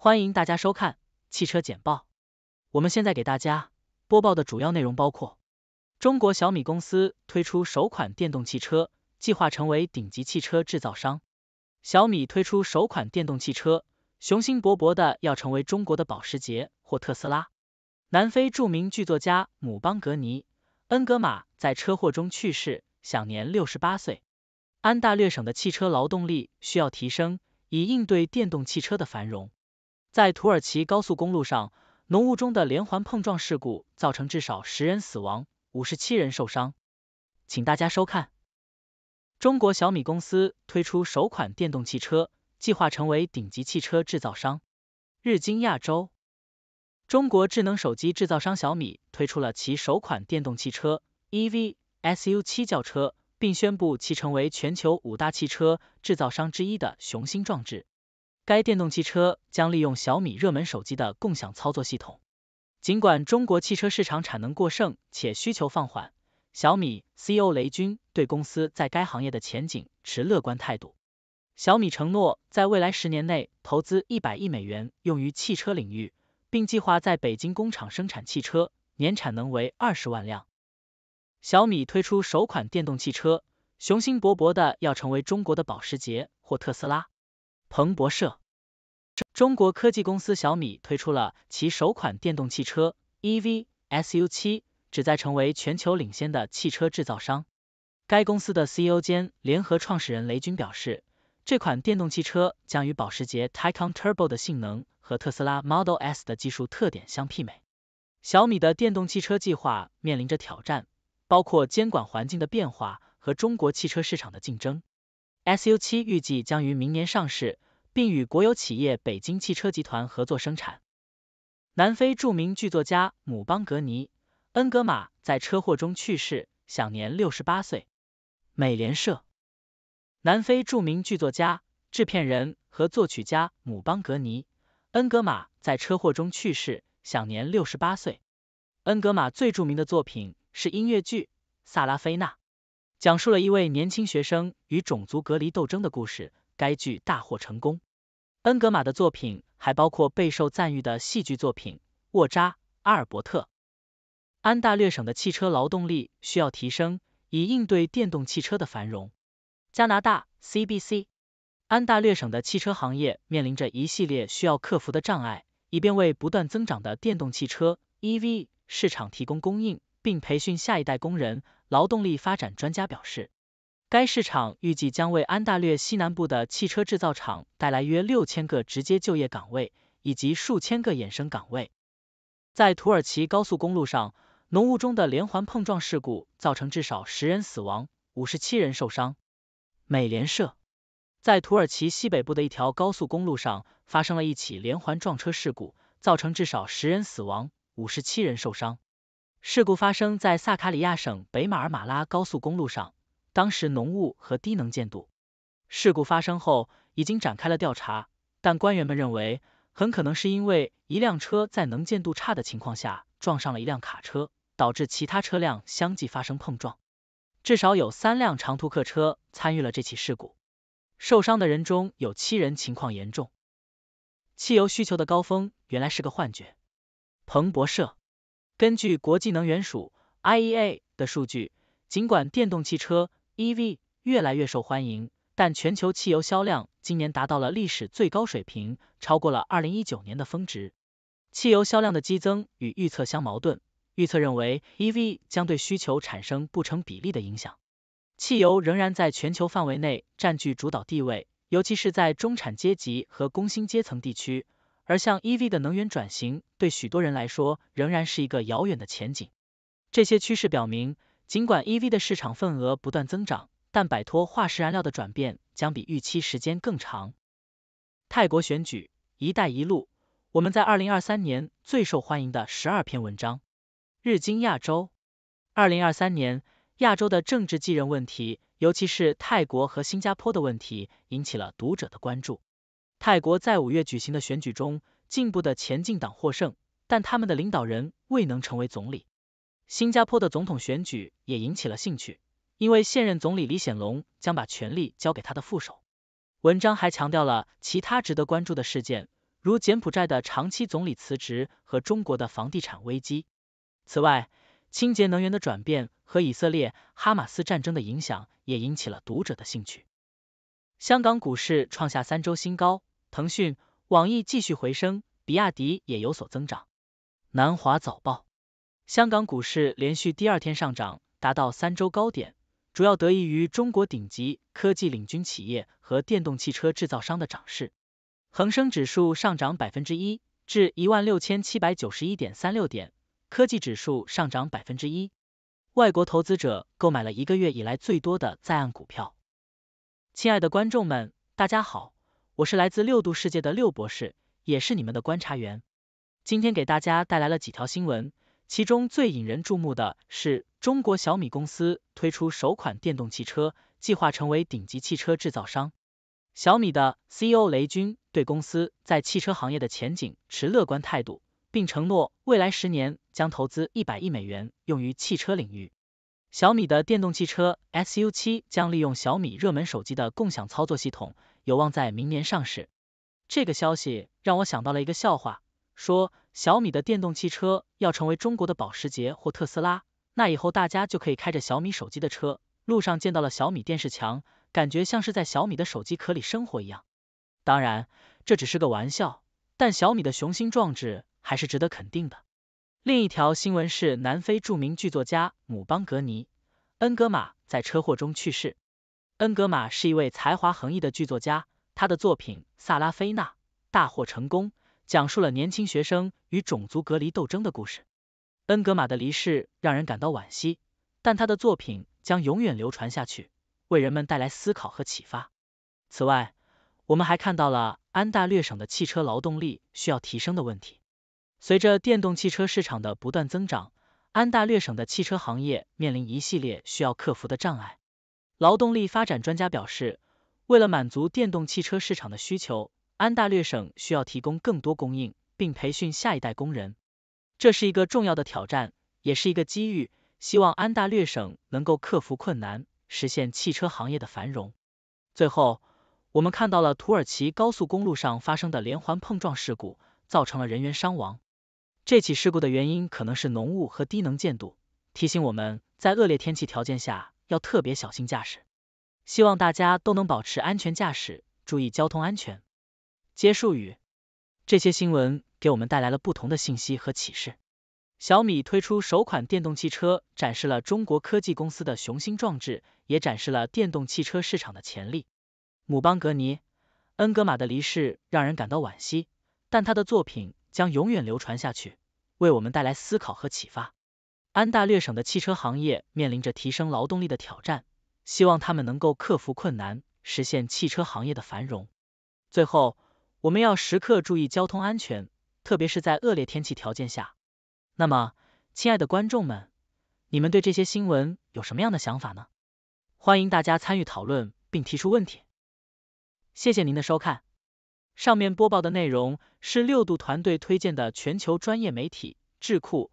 欢迎大家收看汽车简报。我们现在给大家播报的主要内容包括：中国小米公司推出首款电动汽车，计划成为顶级汽车制造商；小米推出首款电动汽车，雄心勃勃的要成为中国的保时捷或特斯拉。南非著名剧作家姆邦格尼恩格玛在车祸中去世，享年六十八岁。安大略省的汽车劳动力需要提升，以应对电动汽车的繁荣。在土耳其高速公路上，浓雾中的连环碰撞事故造成至少十人死亡，五十七人受伤。请大家收看。中国小米公司推出首款电动汽车，计划成为顶级汽车制造商。日经亚洲，中国智能手机制造商小米推出了其首款电动汽车 EV s u 7轿车，并宣布其成为全球五大汽车制造商之一的雄心壮志。该电动汽车将利用小米热门手机的共享操作系统。尽管中国汽车市场产能过剩且需求放缓，小米 CEO 雷军对公司在该行业的前景持乐观态度。小米承诺在未来十年内投资一百亿美元用于汽车领域，并计划在北京工厂生产汽车，年产能为二十万辆。小米推出首款电动汽车，雄心勃勃的要成为中国的保时捷或特斯拉。彭博社：中国科技公司小米推出了其首款电动汽车 EVS U7，旨在成为全球领先的汽车制造商。该公司的 CEO 兼联合创始人雷军表示，这款电动汽车将与保时捷 Taycan Turbo 的性能和特斯拉 Model S 的技术特点相媲美。小米的电动汽车计划面临着挑战，包括监管环境的变化和中国汽车市场的竞争。S U 七预计将于明年上市，并与国有企业北京汽车集团合作生产。南非著名剧作家姆邦格尼·恩格玛在车祸中去世，享年六十八岁。美联社。南非著名剧作家、制片人和作曲家姆邦格尼·恩格玛在车祸中去世，享年六十八岁。恩格玛最著名的作品是音乐剧《萨拉菲娜》。讲述了一位年轻学生与种族隔离斗争的故事，该剧大获成功。恩格玛的作品还包括备受赞誉的戏剧作品《沃扎阿尔伯特》。安大略省的汽车劳动力需要提升，以应对电动汽车的繁荣。加拿大 CBC。安大略省的汽车行业面临着一系列需要克服的障碍，以便为不断增长的电动汽车 EV 市场提供供应。并培训下一代工人。劳动力发展专家表示，该市场预计将为安大略西南部的汽车制造厂带来约六千个直接就业岗位以及数千个衍生岗位。在土耳其高速公路上，浓雾中的连环碰撞事故造成至少十人死亡，五十七人受伤。美联社在土耳其西北部的一条高速公路上发生了一起连环撞车事故，造成至少十人死亡，五十七人受伤。事故发生在萨卡里亚省北马尔马拉高速公路上，当时浓雾和低能见度。事故发生后，已经展开了调查，但官员们认为，很可能是因为一辆车在能见度差的情况下撞上了一辆卡车，导致其他车辆相继发生碰撞。至少有三辆长途客车参与了这起事故，受伤的人中有七人情况严重。汽油需求的高峰原来是个幻觉。彭博社。根据国际能源署 （IEA） 的数据，尽管电动汽车 （EV） 越来越受欢迎，但全球汽油销量今年达到了历史最高水平，超过了2019年的峰值。汽油销量的激增与预测相矛盾，预测认为 EV 将对需求产生不成比例的影响。汽油仍然在全球范围内占据主导地位，尤其是在中产阶级和工薪阶层地区。而像 EV 的能源转型，对许多人来说仍然是一个遥远的前景。这些趋势表明，尽管 EV 的市场份额不断增长，但摆脱化石燃料的转变将比预期时间更长。泰国选举、一带一路，我们在二零二三年最受欢迎的十二篇文章。日经亚洲，二零二三年亚洲的政治继任问题，尤其是泰国和新加坡的问题，引起了读者的关注。泰国在五月举行的选举中，进步的前进党获胜，但他们的领导人未能成为总理。新加坡的总统选举也引起了兴趣，因为现任总理李显龙将把权力交给他的副手。文章还强调了其他值得关注的事件，如柬埔寨的长期总理辞职和中国的房地产危机。此外，清洁能源的转变和以色列哈马斯战争的影响也引起了读者的兴趣。香港股市创下三周新高。腾讯、网易继续回升，比亚迪也有所增长。南华早报：香港股市连续第二天上涨，达到三周高点，主要得益于中国顶级科技领军企业和电动汽车制造商的涨势。恒生指数上涨百分之一，至一万六千七百九十一点三六点。科技指数上涨百分之一。外国投资者购买了一个月以来最多的在岸股票。亲爱的观众们，大家好。我是来自六度世界的六博士，也是你们的观察员。今天给大家带来了几条新闻，其中最引人注目的是中国小米公司推出首款电动汽车，计划成为顶级汽车制造商。小米的 CEO 雷军对公司在汽车行业的前景持乐观态度，并承诺未来十年将投资一百亿美元用于汽车领域。小米的电动汽车 SU 七将利用小米热门手机的共享操作系统。有望在明年上市，这个消息让我想到了一个笑话，说小米的电动汽车要成为中国的保时捷或特斯拉，那以后大家就可以开着小米手机的车，路上见到了小米电视墙，感觉像是在小米的手机壳里生活一样。当然这只是个玩笑，但小米的雄心壮志还是值得肯定的。另一条新闻是南非著名剧作家姆邦格尼恩格玛在车祸中去世。恩格玛是一位才华横溢的剧作家，他的作品《萨拉菲娜》大获成功，讲述了年轻学生与种族隔离斗争的故事。恩格玛的离世让人感到惋惜，但他的作品将永远流传下去，为人们带来思考和启发。此外，我们还看到了安大略省的汽车劳动力需要提升的问题。随着电动汽车市场的不断增长，安大略省的汽车行业面临一系列需要克服的障碍。劳动力发展专家表示，为了满足电动汽车市场的需求，安大略省需要提供更多供应，并培训下一代工人。这是一个重要的挑战，也是一个机遇。希望安大略省能够克服困难，实现汽车行业的繁荣。最后，我们看到了土耳其高速公路上发生的连环碰撞事故，造成了人员伤亡。这起事故的原因可能是浓雾和低能见度，提醒我们在恶劣天气条件下。要特别小心驾驶，希望大家都能保持安全驾驶，注意交通安全。结束语：这些新闻给我们带来了不同的信息和启示。小米推出首款电动汽车，展示了中国科技公司的雄心壮志，也展示了电动汽车市场的潜力。姆邦格尼恩格玛的离世让人感到惋惜，但他的作品将永远流传下去，为我们带来思考和启发。安大略省的汽车行业面临着提升劳动力的挑战，希望他们能够克服困难，实现汽车行业的繁荣。最后，我们要时刻注意交通安全，特别是在恶劣天气条件下。那么，亲爱的观众们，你们对这些新闻有什么样的想法呢？欢迎大家参与讨论并提出问题。谢谢您的收看。上面播报的内容是六度团队推荐的全球专业媒体智库。